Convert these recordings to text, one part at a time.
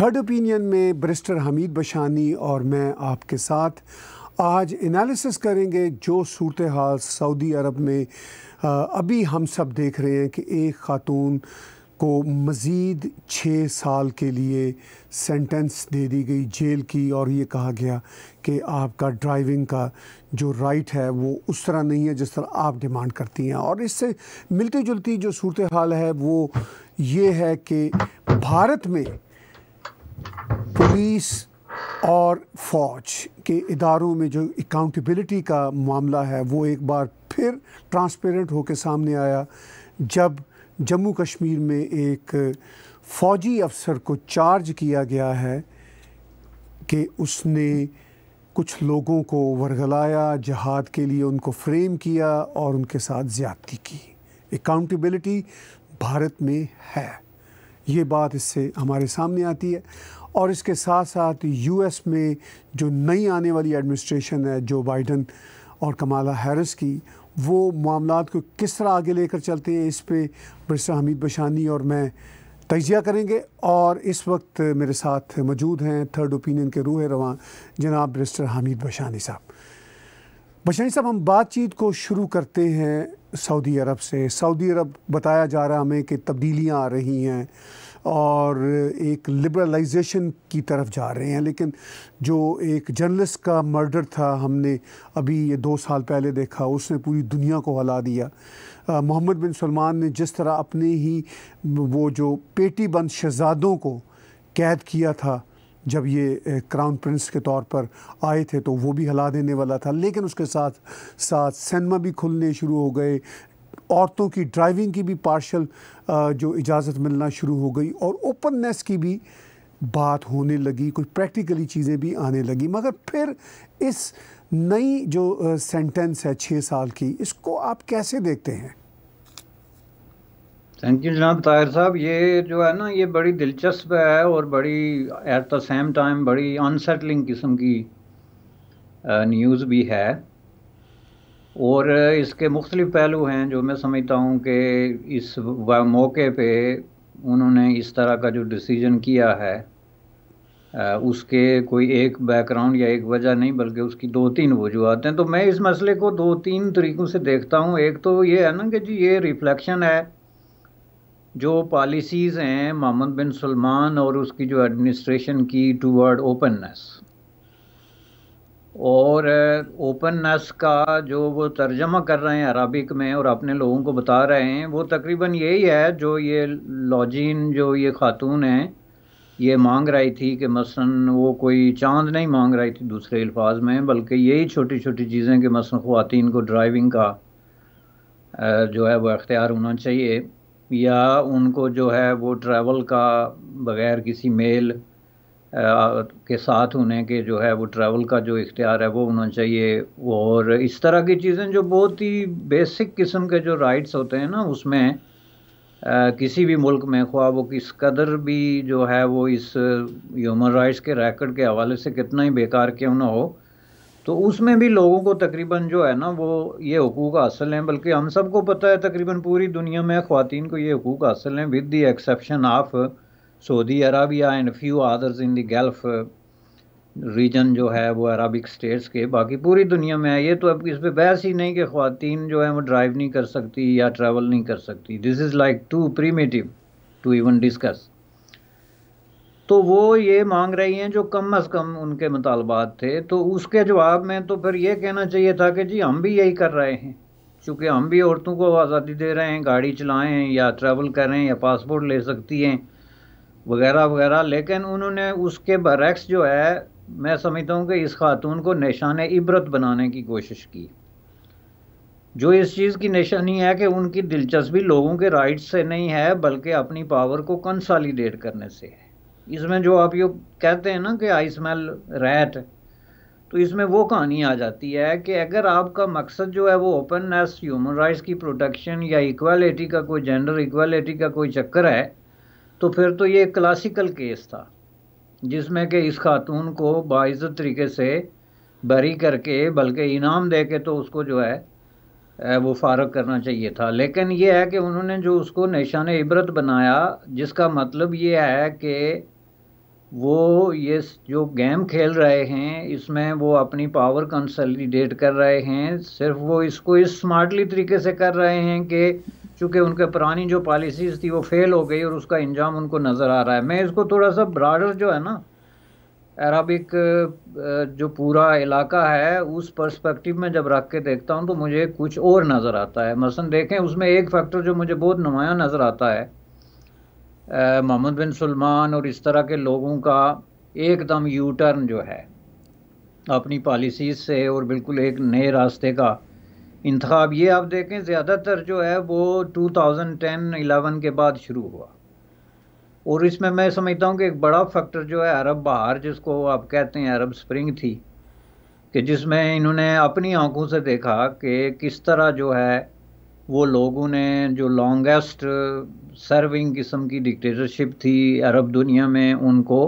Third opinion में barrister Hamid Bashani और मैं आपके साथ आज एनालिसिस करेंगे जो सूरत हाल सऊदी अरब में अभी हम सब देख रहे हैं कि एक ख़ातून को मज़ीद छः साल के लिए सेंटेंस दे दी गई जेल की और ये कहा गया कि आपका ड्राइविंग का जो राइट है वो उस तरह नहीं है जिस तरह आप डिमांड करती हैं और इससे मिलती जुलती जो सूरत हाल है वो ये है कि भारत में पुलिस और फौज के इदारों में जो अकाउंटेबिलिटी का मामला है वो एक बार फिर ट्रांसपेरेंट होकर सामने आया जब जम्मू कश्मीर में एक फ़ौजी अफसर को चार्ज किया गया है कि उसने कुछ लोगों को वरगलाया जहाद के लिए उनको फ्रेम किया और उनके साथ ज़्यादती की अकाउंटेबिलिटी भारत में है ये बात इससे हमारे सामने आती है और इसके साथ साथ यूएस में जो नई आने वाली एडमिनिस्ट्रेशन है जो बाइडन और कमाला हैरिस की वो मामला को किस तरह आगे लेकर चलते हैं इस पर बरसा हमीद बशानी और मैं तजिया करेंगे और इस वक्त मेरे साथ मौजूद हैं थर्ड ओपिनियन के रूह रवान जनाब ब्रिस्टर हामिद बशानी साहब बशानी साहब हम बातचीत को शुरू करते हैं सऊदी अरब से सऊदी अरब बताया जा रहा हमें कि तब्दीलियाँ आ रही हैं और एक लिबरलाइजेशन की तरफ जा रहे हैं लेकिन जो एक जर्नलिस्ट का मर्डर था हमने अभी ये दो साल पहले देखा उसने पूरी दुनिया को हला दिया मोहम्मद बिन सलमान ने जिस तरह अपने ही वो जो पेटी बंद शहजादों को कैद किया था जब ये क्राउन प्रिंस के तौर पर आए थे तो वो भी हला देने वाला था लेकिन उसके साथ साथ सिनेमा भी खुलने शुरू हो गए औरतों की ड्राइविंग की भी पार्शल जो इजाज़त मिलना शुरू हो गई और ओपननेस की भी बात होने लगी कुछ प्रैक्टिकली चीज़ें भी आने लगी मगर फिर इस नई जो सेंटेंस है छः साल की इसको आप कैसे देखते हैं थैंक यू जनाब ताहिर साहब ये जो है ना ये बड़ी दिलचस्प है और बड़ी एट द सेम टाइम बड़ी अनसेटलिंग किस्म की न्यूज़ भी है और इसके मुख्तलिफ़ पहलू हैं जो मैं समझता हूँ कि इस मौके पर उन्होंने इस तरह का जो डिसीजन किया है उसके कोई एक बैकग्राउंड या एक वजह नहीं बल्कि उसकी दो तीन वजूहत हैं तो मैं इस मसले को दो तीन तरीक़ों से देखता हूँ एक तो ये है ना कि जी ये रिफ्लेक्शन है जो पॉलिसीज़ हैं मोहम्मद बिन सलमान और उसकी जो एडमिनिस्ट्रेशन की टूवर्ड ओपननेस और ओपननेस का जो वो तर्जमा कर रहे हैं अरबिक में और अपने लोगों को बता रहे हैं वो तकरीबन यही है जो ये लॉजिन जो ये खातून है ये मांग रही थी कि मसन वो कोई चांद नहीं मांग रही थी दूसरे अल्फाज में बल्कि यही छोटी छोटी चीज़ें कि मसन खुवान को ड्राइविंग का जो है वो अख्तियार होना चाहिए या उनको जो है वो ट्रैवल का बग़ैर किसी मेल के साथ उन्हें के जो है वो ट्रैवल का जो इख्तियार है वो होना चाहिए और इस तरह की चीज़ें जो बहुत ही बेसिक किस्म के जो राइट्स होते हैं ना उसमें किसी भी मुल्क में ख्वा वो किस कदर भी जो है वो इस ह्यूमन राइट्स के रैकड के हवाले से कितना ही बेकार क्यों ना हो तो उसमें भी लोगों को तकरीबन जो है ना वो ये हकूक़ हासिल हैं बल्कि हम सबको पता है तकरीबन पूरी दुनिया में ख़वान को ये हकूक़ हासिल हैं with the exception of Saudi Arabia and few others in the Gulf region जो है वो अरबिक स्टेट्स के बाकी पूरी दुनिया में है ये तो अब इस पर बहस ही नहीं कि खातन जो है वो ड्राइव नहीं कर सकती या ट्रैवल नहीं कर सकती this is like too primitive to even discuss तो वो ये मांग रही हैं जो कम अज़ कम उनके मुतालबात थे तो उसके जवाब में तो फिर ये कहना चाहिए था कि जी हम भी यही कर रहे हैं चूँकि हम भी औरतों को आज़ादी दे रहे हैं गाड़ी चलाएं या ट्रैवल करें या पासपोर्ट ले सकती हैं वगैरह वगैरह लेकिन उन्होंने उसके बरक्स जो है मैं समझता हूँ कि इस खातून को निशान इबरत बनाने की कोशिश की जो इस चीज़ की निशानी है कि उनकी दिलचस्पी लोगों के राइट्स से नहीं है बल्कि अपनी पावर को कंसालीडेट करने से है इसमें जो आप ये कहते हैं ना कि आई स्मेल रैट तो इसमें वो कहानी आ जाती है कि अगर आपका मकसद जो है वो ओपननेस ह्यूमन राइट्स की प्रोटेक्शन या इक्वालिटी का कोई जेंडर इक्वालिटी का कोई चक्कर है तो फिर तो ये क्लासिकल केस था जिसमें कि इस खातून को बाइज़त तरीके से बरी करके बल्कि इनाम दे के तो उसको जो है वो फारग करना चाहिए था लेकिन ये है कि उन्होंने जो उसको निशान इबरत बनाया जिसका मतलब ये है कि वो ये जो गेम खेल रहे हैं इसमें वो अपनी पावर कंसलिडेट कर रहे हैं सिर्फ वो इसको इस स्मार्टली तरीके से कर रहे हैं कि चूँकि उनके पुरानी जो पॉलिसीज़ थी वो फेल हो गई और उसका इंजाम उनको नज़र आ रहा है मैं इसको थोड़ा सा ब्राडर जो है ना अरबिक जो पूरा इलाका है उस पर्सपेक्टिव में जब रख के देखता हूँ तो मुझे कुछ और नज़र आता है मसन देखें उसमें एक फैक्टर जो मुझे बहुत नुमाया नज़र आता है मोहम्मद बिन सलमान और इस तरह के लोगों का एकदम यू टर्न जो है अपनी पॉलिसीज़ से और बिल्कुल एक नए रास्ते का इंतखब ये आप देखें ज़्यादातर जो है वो 2010-11 के बाद शुरू हुआ और इसमें मैं समझता हूँ कि एक बड़ा फैक्टर जो है अरब बहार जिसको आप कहते हैं अरब स्प्रिंग थी कि जिसमें इन्होंने अपनी आंखों से देखा कि किस तरह जो है वो लोगों ने जो लॉन्गेस्ट सर्विंग किस्म की डिक्टेटरशिप थी अरब दुनिया में उनको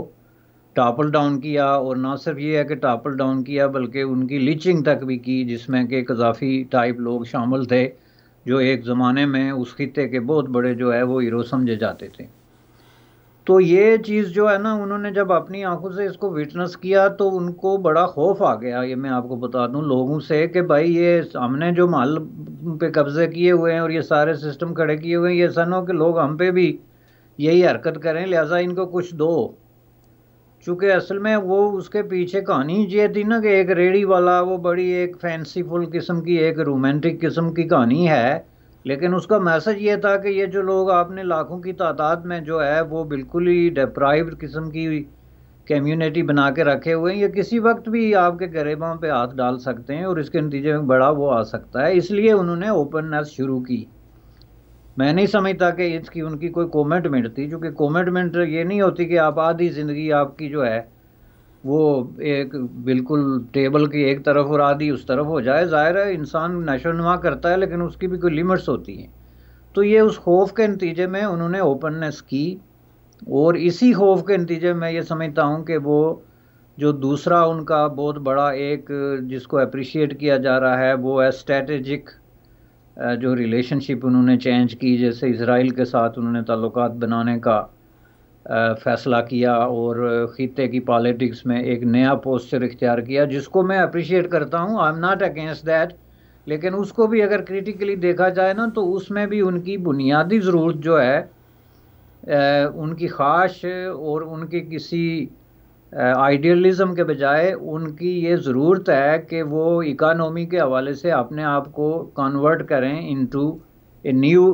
टापल डाउन किया और ना सिर्फ ये है कि टापल डाउन किया बल्कि उनकी लिचिंग तक भी की जिसमें कि कजाफी टाइप लोग शामिल थे जो एक ज़माने में उस खत्े के बहुत बड़े जो है वो हीरो समझे जाते थे तो ये चीज़ जो है ना उन्होंने जब अपनी आंखों से इसको विटनेस किया तो उनको बड़ा खौफ आ गया ये मैं आपको बता दूं लोगों से कि भाई ये हमने जो माल पे कब्ज़े किए हुए हैं और ये सारे सिस्टम खड़े किए हुए हैं ये ऐसा हो कि लोग हम पे भी यही हरकत करें लिहाजा इनको कुछ दो चूँकि असल में वो उसके पीछे कहानी ये थी ना कि एक रेडी वाला वो बड़ी एक फैंसीफुल किस्म की एक रोमांटिक किस्म की कहानी है लेकिन उसका मैसेज ये था कि ये जो लोग आपने लाखों की तादाद में जो है वो बिल्कुल ही डिप्राइव किस्म की कम्युनिटी बना के रखे हुए हैं ये किसी वक्त भी आपके गरीबों पे हाथ डाल सकते हैं और इसके नतीजे में बड़ा वो आ सकता है इसलिए उन्होंने ओपननेस शुरू की मैं नहीं समझता कि इसकी उनकी कोई कमेंटमेंट थी क्योंकि कि ये नहीं होती कि आप आधी ज़िंदगी आपकी जो है वो एक बिल्कुल टेबल की एक तरफ और आधी उस तरफ हो जाए ज़ाहिर है इंसान नशोनुमा करता है लेकिन उसकी भी कोई लिमिट्स होती हैं तो ये उस खौफ के नतीजे में उन्होंने ओपननेस की और इसी खौफ के नतीजे में ये समझता हूँ कि वो जो दूसरा उनका बहुत बड़ा एक जिसको अप्रिशिएट किया जा रहा है वो है स्ट्रेटेजिक जो रिलेशनशिप उन्होंने चेंज की जैसे इसराइल के साथ उन्होंने ताल्लुक बनाने का फ़ैसला किया और ख़त्े की पॉलिटिक्स में एक नया पोस्चर इख्तियार किया जिसको मैं अप्रिशिएट करता हूँ I am not against that लेकिन उसको भी अगर क्रिटिकली देखा जाए ना तो उसमें भी उनकी बुनियादी ज़रूरत जो है उनकी ख्वाहिश और उनकी किसी आइडियलिज्म के बजाय उनकी ये ज़रूरत है कि वो इकानमी के हवाले से अपने आप को कन्वर्ट करें into a new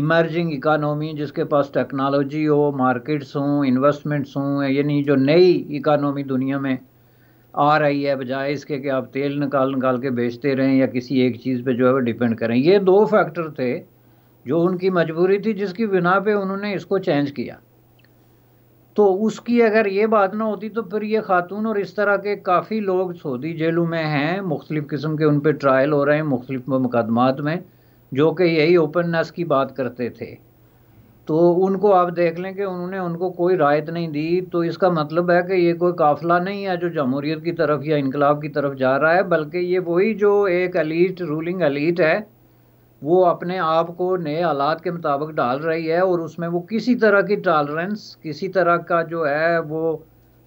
emerging economy जिसके पास टेक्नोलॉजी हो मार्केट्स हों इन्वेस्टमेंट्स हों यानी जो नई इकानमी दुनिया में आ रही है बजाय इसके कि आप तेल निकाल निकाल के बेचते रहें या किसी एक चीज़ पे जो है वो डिपेंड करें ये दो फैक्टर थे जो उनकी मजबूरी थी जिसकी बिना पे उन्होंने इसको चेंज किया तो उसकी अगर ये बात ना होती तो फिर ये खातून और इस तरह के काफ़ी लोग सऊदी जेलों में हैं मुख्तलिफ़ किस्म के उन पर ट्रायल हो रहे हैं मुख्तलिफ मुकदमात में जो कि यही ओपननेस की बात करते थे तो उनको आप देख लें कि उन्होंने उनको कोई रायत नहीं दी तो इसका मतलब है कि ये कोई काफिला नहीं है जो जमहूरीत की तरफ या इनकलाब की तरफ जा रहा है बल्कि ये वही जो एक अलीट रूलिंग अलीट है वो अपने आप को नए हालात के मुताबिक डाल रही है और उसमें वो किसी तरह की टॉलरेंस किसी तरह का जो है वो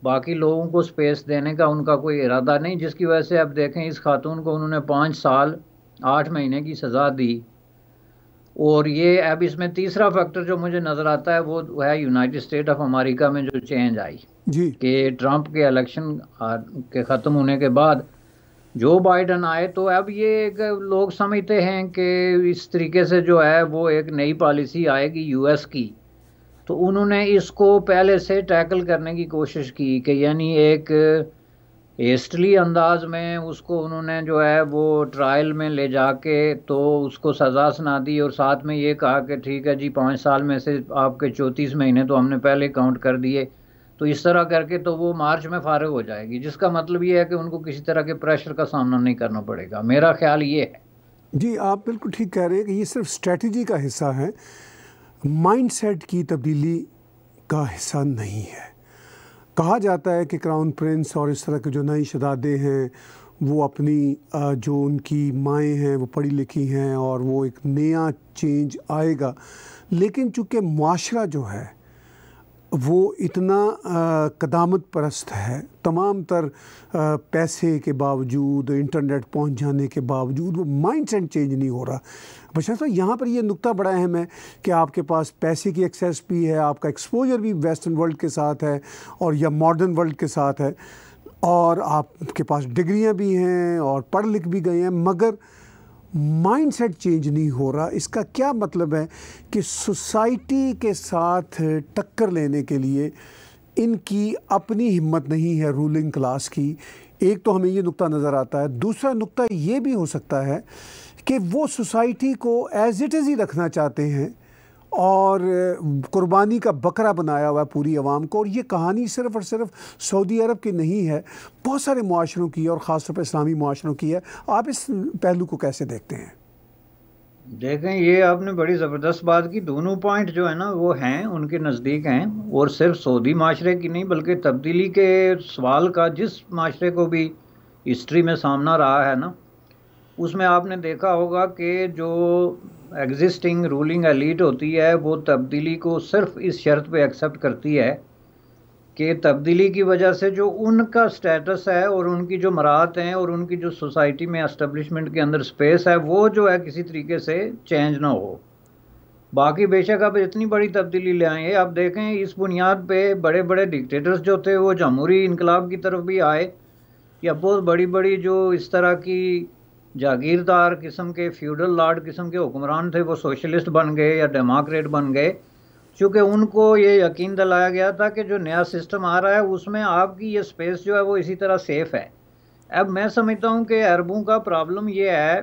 बाकी लोगों को स्पेस देने का उनका कोई इरादा नहीं जिसकी वजह से अब देखें इस खातून को उन्होंने पाँच साल आठ महीने की सज़ा दी और ये अब इसमें तीसरा फैक्टर जो मुझे नज़र आता है वो है यूनाइटेड स्टेट ऑफ अमेरिका में जो चेंज आई जी कि ट्रंप के इलेक्शन के ख़त्म होने के बाद जो बाइडन आए तो अब ये एक लोग समझते हैं कि इस तरीके से जो है वो एक नई पॉलिसी आएगी यूएस की तो उन्होंने इसको पहले से टैकल करने की कोशिश की कि यानी एक एस्टली अंदाज में उसको उन्होंने जो है वो ट्रायल में ले जाके तो उसको सज़ा सुना दी और साथ में ये कहा कि ठीक है जी पाँच साल में से आपके चौंतीस महीने तो हमने पहले काउंट कर दिए तो इस तरह करके तो वो मार्च में फारग हो जाएगी जिसका मतलब ये है कि उनको किसी तरह के प्रेशर का सामना नहीं करना पड़ेगा मेरा ख्याल ये है जी आप बिल्कुल ठीक कह रहे हैं कि ये सिर्फ स्ट्रेटजी का हिस्सा है माइंडसेट की तब्दीली का हिस्सा नहीं है कहा जाता है कि क्राउन प्रिंस और इस तरह के जो नई शदादे हैं वो अपनी जो उनकी माएँ हैं वो पढ़ी लिखी हैं और वो एक नया चेंज आएगा लेकिन चूँकि माशरा जो है वो इतना कदामत परस्त है तमाम तर पैसे के बावजूद इंटरनेट पहुंच जाने के बावजूद वो माइंड सेट चेंज नहीं हो रहा बशर तो यहाँ पर ये नुक्ता बड़ा अहम है कि आपके पास पैसे की एक्सेस भी है आपका एक्सपोजर भी वेस्टर्न वर्ल्ड के साथ है और या मॉडर्न वर्ल्ड के साथ है और आपके पास डिग्रियाँ भी हैं और पढ़ लिख भी गए हैं मगर माइंडसेट चेंज नहीं हो रहा इसका क्या मतलब है कि सोसाइटी के साथ टक्कर लेने के लिए इनकी अपनी हिम्मत नहीं है रूलिंग क्लास की एक तो हमें ये नुक्ता नज़र आता है दूसरा नुक्ता ये भी हो सकता है कि वो सोसाइटी को एज़ इट इज़ ही रखना चाहते हैं और कुर्बानी का बकरा बनाया हुआ है पूरी आवाम को और ये कहानी सिर्फ और सिर्फ सऊदी अरब की नहीं है बहुत सारे माशरों की और ख़ासतौर पर इस्लामी माशरों की है आप इस पहलू को कैसे देखते हैं देखें ये आपने बड़ी ज़बरदस्त बात की दोनों पॉइंट जो है ना वो हैं उनके नज़दीक हैं और सिर्फ सऊदी माशरे की नहीं बल्कि तब्दीली के सवाल का जिस माशरे को भी हिस्ट्री में सामना रहा है ना उसमें आपने देखा होगा कि जो एग्जिस्टिंग रूलिंग एलिट होती है वो तब्दीली को सिर्फ इस शर्त पे एक्सेप्ट करती है कि तब्दीली की वजह से जो उनका स्टेटस है और उनकी जो मराहत हैं और उनकी जो सोसाइटी में इस्टबलिशमेंट के अंदर स्पेस है वो जो है किसी तरीके से चेंज ना हो बाकी बेशक आप इतनी बड़ी तब्दीली ले आएँ आप देखें इस बुनियाद पे बड़े बड़े डिक्टेटर्स जो थे वो जमहूरी इनकलाब की तरफ भी आए या बहुत बड़ी बड़ी जो इस तरह की जागीरदार किस्म के फ्यूडल लॉर्ड किस्म के हुक्मरान थे वो सोशलिस्ट बन गए या डेमोक्रेट बन गए चूँकि उनको ये यकीन दिलाया गया था कि जो नया सिस्टम आ रहा है उसमें आपकी ये स्पेस जो है वो इसी तरह सेफ़ है अब मैं समझता हूँ कि अरबों का प्रॉब्लम ये है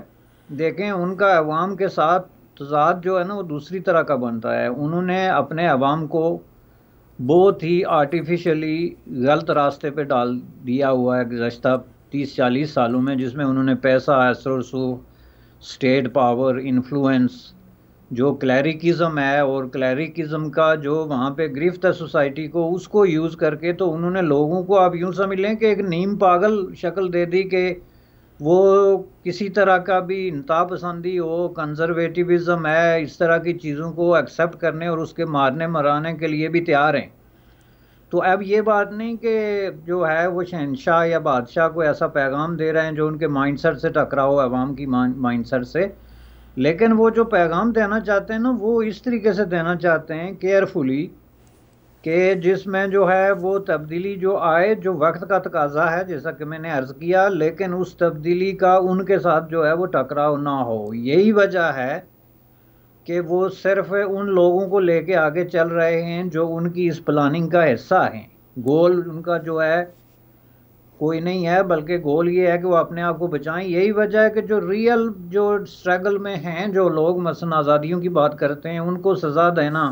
देखें उनका अवाम के साथ तजाद जो है ना वो दूसरी तरह का बनता है उन्होंने अपने अवाम को बहुत ही आर्टिफिशली गलत रास्ते पे डाल दिया हुआ है गुज्त तीस चालीस सालों में जिसमें उन्होंने पैसा एसरोसो स्टेट पावर इन्फ्लुएंस जो क्लैरिकिज़म है और क्लैरिकिज़म का जो वहाँ पे गिरफ्त है सोसाइटी को उसको यूज़ करके तो उन्होंने लोगों को आप यूँ समझ लें कि एक नीम पागल शक्ल दे दी कि वो किसी तरह का भी इंता पसंदी हो कंजर्वेटिविज़म है इस तरह की चीज़ों को एक्सेप्ट करने और उसके मारने मराने के लिए भी तैयार हैं तो अब ये बात नहीं कि जो है वो शहनशाह या बादशाह को ऐसा पैगाम दे रहे हैं जो उनके माइंड से टकरा हो आवाम की माइंड से लेकिन वो जो पैगाम देना चाहते हैं ना वो इस तरीके से देना चाहते हैं केयरफुली कि जिसमें जो है वो तब्दीली जो आए जो वक्त का तकाजा है जैसा कि मैंने अर्ज़ किया लेकिन उस तब्दीली का उनके साथ जो है वो टकराव ना हो यही वजह है कि वो सिर्फ उन लोगों को लेके आगे चल रहे हैं जो उनकी इस प्लानिंग का हिस्सा हैं गोल उनका जो है कोई नहीं है बल्कि गोल ये है कि वो अपने आप को बचाएं यही वजह है कि जो रियल जो स्ट्रगल में हैं जो लोग मसन आज़ादियों की बात करते हैं उनको सज़ा देना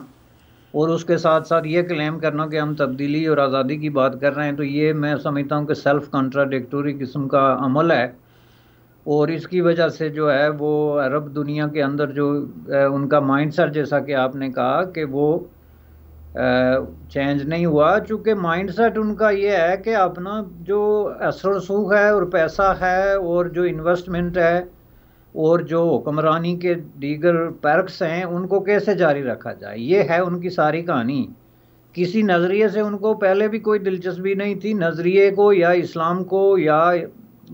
और उसके साथ साथ ये क्लेम करना कि हम तब्दीली और आज़ादी की बात कर रहे हैं तो ये मैं समझता हूँ कि सेल्फ़ कॉन्ट्राडिक्टोरी किस्म का अमल है और इसकी वजह से जो है वो अरब दुनिया के अंदर जो उनका माइंडसेट जैसा कि आपने कहा कि वो चेंज नहीं हुआ चूँकि माइंडसेट उनका ये है कि अपना जो असर सूख है और पैसा है और जो इन्वेस्टमेंट है और जो हुक्मरानी के दीगर पैरक्स हैं उनको कैसे जारी रखा जाए ये है उनकी सारी कहानी किसी नज़रिए से उनको पहले भी कोई दिलचस्पी नहीं थी नज़रिए को या इस्लाम को या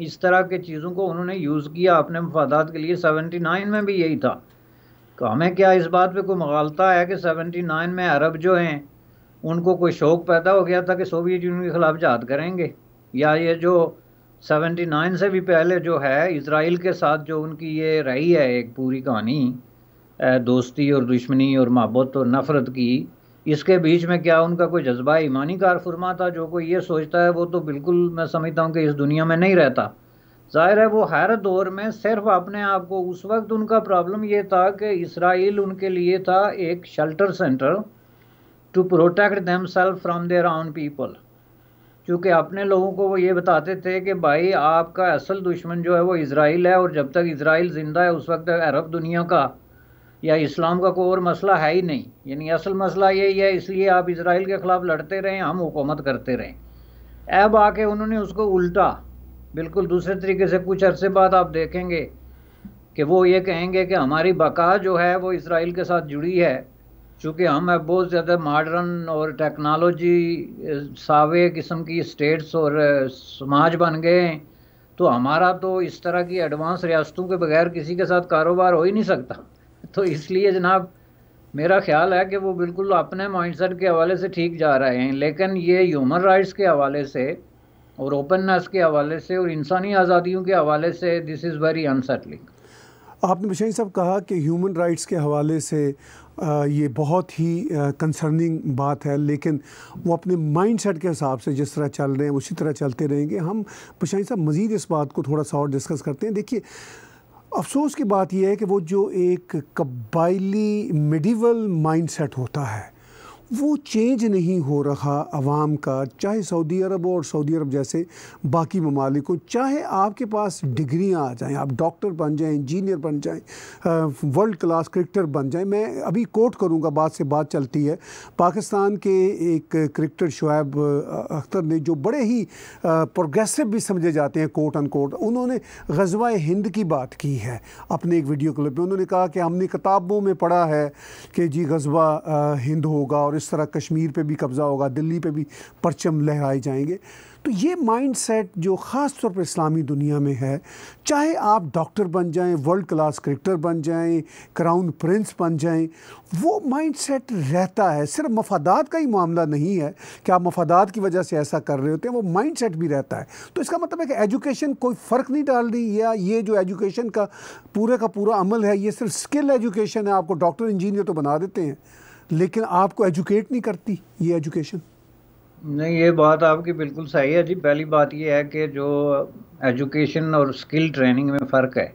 इस तरह के चीज़ों को उन्होंने यूज़ किया अपने मफादात के लिए सेवेंटी नाइन में भी यही था तो हमें क्या इस बात पे कोई मगालता है कि सेवेंटी नाइन में अरब जो हैं उनको कोई शौक पैदा हो गया था कि सोवियत यूनियन के ख़िलाफ़ जहाद करेंगे या ये जो सेवेंटी नाइन से भी पहले जो है इसराइल के साथ जो उनकी ये रही है एक पूरी कहानी दोस्ती और दुश्मनी और महबत और नफ़रत की इसके बीच में क्या उनका कोई जज्बा ईमानी कार फरमा था जो कोई ये सोचता है वो तो बिल्कुल मैं समझता हूँ कि इस दुनिया में नहीं रहता ज़ाहिर है वो हर दौर में सिर्फ अपने आप को उस वक्त उनका प्रॉब्लम ये था कि इसराइल उनके लिए था एक shelter centre to protect themself from their own people क्योंकि अपने लोगों को वो ये बताते थे कि भाई आपका असल दुश्मन जो है वो इसराइल है और जब तक इसराइल ज़िंदा है उस वक्त अरब दुनिया का या इस्लाम का कोई और मसला है ही नहीं यानी असल मसला यही है इसलिए आप इसराइल के ख़िलाफ़ लड़ते रहें हम हुकूमत करते रहें अब आके उन्होंने उसको उल्टा बिल्कुल दूसरे तरीके से कुछ अरसे बाद आप देखेंगे कि वो ये कहेंगे कि हमारी बका जो है वो इसराइल के साथ जुड़ी है चूँकि हम अब बहुत ज़्यादा मॉडर्न और टेक्नोलॉजी सावे किस्म की स्टेट्स और समाज बन गए हैं तो हमारा तो इस तरह की एडवांस रियासतों के बगैर किसी के साथ कारोबार हो ही नहीं सकता तो इसलिए जनाब मेरा ख्याल है कि वो बिल्कुल अपने माइंडसेट के हवाले से ठीक जा रहे हैं लेकिन ये ह्यूमन राइट्स के हवाले से और ओपननेस के हवाले से और इंसानी आज़ादियों के हवाले से दिस इज़ वेरी अनसेटलिंग आपने विशेष साहब कहा कि ह्यूमन राइट्स के हवाले से ये बहुत ही कंसर्निंग बात है लेकिन वो अपने माइंड सेट के हिसाब से जिस तरह चल रहे हैं उसी तरह चलते रहेंगे हम पुशाई साहब मज़ीद इस बात को थोड़ा सा और डिस्कस करते हैं देखिए अफसोस की बात यह है कि वो जो एक कबाइली मिडिवल सेट होता है वो चेंज नहीं हो रहा आवाम का चाहे सऊदी अरब और सऊदी अरब जैसे बाकी ममालिक हो चाहे आपके पास डिग्रियाँ आ जाएँ आप डॉक्टर बन जाएँ इंजीनियर बन जाएँ वर्ल्ड क्लास क्रिकेटर बन जाएँ मैं अभी कोट करूँगा बात से बात चलती है पाकिस्तान के एक क्रिकेटर शुएब अख्तर ने जो बड़े ही प्रोग्रेसिव भी समझे जाते हैं कोट अन कोट उन्होंने गजवा हिंद की बात की है अपने एक वीडियो क्लिप में उन्होंने कहा कि हमने किताबों में पढ़ा है कि जी गजवा हिंद होगा और इस तरह कश्मीर पे भी कब्ज़ा होगा दिल्ली पे भी परचम लहराए जाएंगे तो ये माइंडसेट जो ख़ास तौर पर इस्लामी दुनिया में है चाहे आप डॉक्टर बन जाएं वर्ल्ड क्लास क्रिकेटर बन जाएं क्राउन प्रिंस बन जाएं वो माइंडसेट रहता है सिर्फ मफादात का ही मामला नहीं है कि आप मफादात की वजह से ऐसा कर रहे होते हैं वो माइंडसेट भी रहता है तो इसका मतलब है कि एजुकेशन कोई फ़र्क नहीं डाल रही या ये जो एजुकेशन का पूरे का पूरा अमल है ये सिर्फ स्किल एजुकेशन है आपको डॉक्टर इंजीनियर तो बना देते हैं लेकिन आपको एजुकेट नहीं करती ये एजुकेशन नहीं ये बात आपकी बिल्कुल सही है जी पहली बात ये है कि जो एजुकेशन और स्किल ट्रेनिंग में फ़र्क है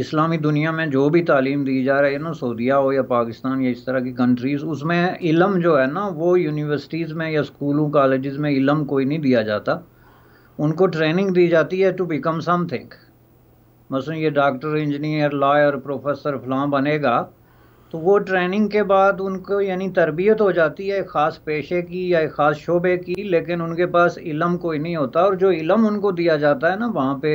इस्लामी दुनिया में जो भी तालीम दी जा रही है ना सऊदिया हो या पाकिस्तान या इस तरह की कंट्रीज़ उसमें इलम जो है ना वो यूनिवर्सिटीज़ में या स्कूलों कॉलेज़ में इलम कोई नहीं दिया जाता उनको ट्रेनिंग दी जाती है टू बिकम समथिंग मसलन ये डॉक्टर इंजीनियर लॉयर प्रोफेसर फलां बनेगा तो वो ट्रेनिंग के बाद उनको यानी तरबियत हो जाती है ख़ास पेशे की या ख़ास शोबे की लेकिन उनके पास इलम कोई नहीं होता और जो इलम उनको दिया जाता है ना वहाँ पे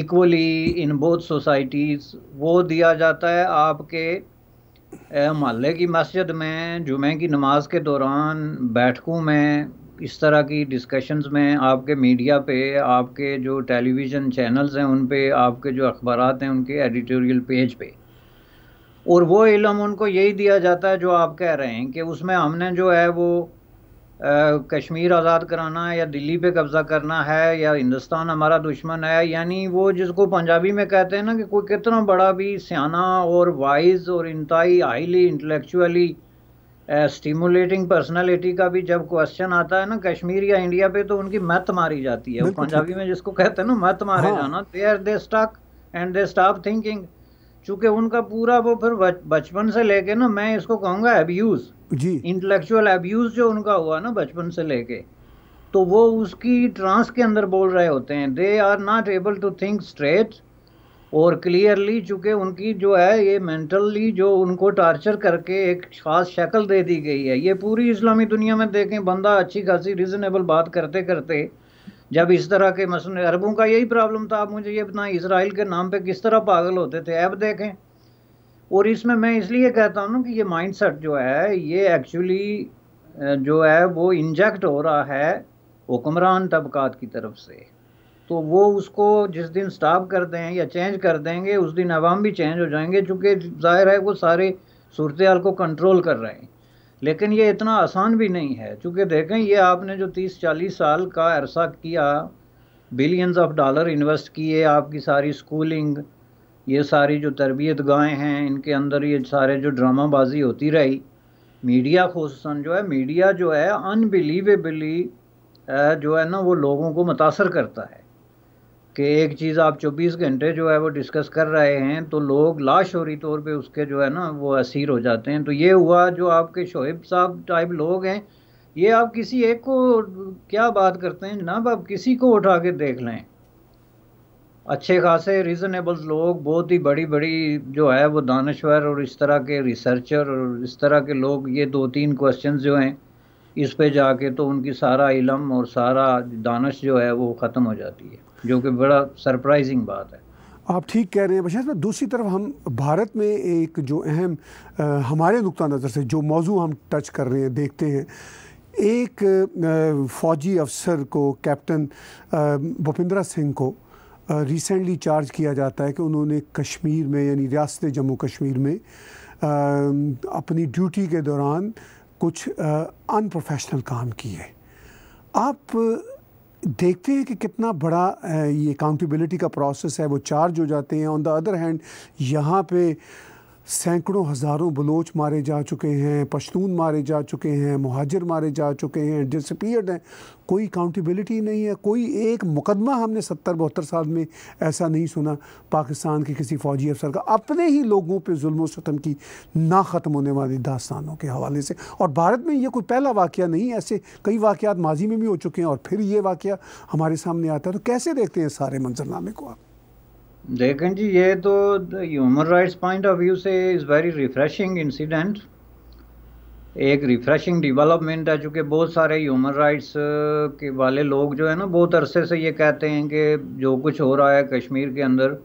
इक्वली इन बोथ सोसाइटीज़ वो दिया जाता है आपके मोहल्ले की मस्जिद में जुमे की नमाज के दौरान बैठकों में इस तरह की डिस्कशंस में आपके मीडिया पे आपके जो टेलीविज़न चैनल्स हैं उन पे आपके जो अखबार हैं उनके एडिटोरियल पेज पे और वो इलम उनको यही दिया जाता है जो आप कह रहे हैं कि उसमें हमने जो है वो कश्मीर आज़ाद कराना है या दिल्ली पे कब्ज़ा करना है या हिंदुस्तान हमारा दुश्मन है यानी वो जिसको पंजाबी में कहते हैं ना कि कोई कितना बड़ा भी सियाना और वाइज और इंतई हाईली इंटलेक्चुअली स्टिमुलेटिंग पर्सनालिटी का भी जब क्वेश्चन आता है ना कश्मीर या इंडिया पे तो उनकी मत मारी जाती है वो पंजाबी में जिसको कहते हैं ना मत मारे हाँ। जाना they are they stuck and they stop thinking चूंकि उनका पूरा वो फिर बचपन से लेके ना मैं इसको कहूँगा एब्यूज जी इंटेलेक्चुअल एब्यूज जो उनका हुआ ना बचपन से लेके तो वो उसकी ट्रांस के अंदर बोल रहे होते हैं they are not able to think straight और क्लियरली चूँकि उनकी जो है ये मेंटली जो उनको टार्चर करके एक खास शक्ल दे दी गई है ये पूरी इस्लामी दुनिया में देखें बंदा अच्छी खासी रीज़नेबल बात करते करते जब इस तरह के मसले अरबों का यही प्रॉब्लम था आप मुझे ये बताएं इसराइल के नाम पे किस तरह पागल होते थे अब देखें और इसमें मैं इसलिए कहता हूँ कि ये माइंडसेट जो है ये एक्चुअली जो है वो इंजेक्ट हो रहा है हुक्मरान तबकात की तरफ से तो वो उसको जिस दिन स्टॉप कर दें या चेंज कर देंगे उस दिन आवाम भी चेंज हो जाएंगे चूँकि जाहिर है वो सारे सूरत को कंट्रोल कर रहे हैं लेकिन ये इतना आसान भी नहीं है चूँकि देखें ये आपने जो तीस चालीस साल का अरसा किया बिलियंस ऑफ डॉलर इन्वेस्ट किए आपकी सारी स्कूलिंग ये सारी जो तरबियत गाहें हैं इनके अंदर ये सारे जो ड्रामाबाजी होती रही मीडिया खूस जो है मीडिया जो है अनबिलीवेबली जो है ना वो लोगों को मुतासर करता है कि एक चीज़ आप 24 घंटे जो है वो डिस्कस कर रहे हैं तो लोग लाशोरी तौर पे उसके जो है ना वो असीर हो जाते हैं तो ये हुआ जो आपके शोएब साहब टाइप लोग हैं ये आप किसी एक को क्या बात करते हैं जनाब आप किसी को उठा के देख लें अच्छे खासे रीज़नेबल लोग बहुत ही बड़ी बड़ी जो है वो दानश्वर और इस तरह के रिसर्चर और इस तरह के लोग ये दो तीन क्वेश्चन जो हैं इस पे जाके तो उनकी सारा इलम और सारा दानश जो है वो ख़त्म हो जाती है जो कि बड़ा सरप्राइजिंग बात है आप ठीक कह रहे हैं बशर साहब दूसरी तरफ हम भारत में एक जो अहम हमारे नुक़ नज़र से जो मौजू हम टच कर रहे हैं देखते हैं एक फ़ौजी अफसर को कैप्टन भूपिंद्रा सिंह को रिसेंटली चार्ज किया जाता है कि उन्होंने कश्मीर में यानी रियासत जम्मू कश्मीर में अपनी ड्यूटी के दौरान कुछ अनप्रोफेशनल काम किए आप देखते हैं कि कितना बड़ा ये अकाउंटेबिलिटी का प्रोसेस है वो चार्ज हो जाते हैं ऑन द अदर हैंड यहाँ पे सैकड़ों हज़ारों बलोच मारे जा चुके हैं पश्तून मारे जा चुके हैं महाजर मारे जा चुके हैं डिसपियर्ड हैं कोई अकाउंटबिलिटी नहीं है कोई एक मुकदमा हमने सत्तर बहत्तर साल में ऐसा नहीं सुना पाकिस्तान के किसी फ़ौजी अफसर का अपने ही लोगों पर जुल्म की ना ख़त्म होने वाली दास्तानों के हवाले से और भारत में यह कोई पहला वाक़ नहीं ऐसे कई वाक़ माजी में भी हो चुके हैं और फिर ये वाक़ हमारे सामने आता है तो कैसे देखते हैं सारे मंजरनामे को आप देखें जी ये तो human rights point of view से इज़ वेरी रिफ़्रेशिंग इंसिडेंट एक रिफ़्रेशिंग डेवलपमेंट है चूँकि बहुत सारे ह्यूमन राइट्स uh, के वाले लोग जो है ना बहुत अरसे से ये कहते हैं कि जो कुछ हो रहा है कश्मीर के अंदर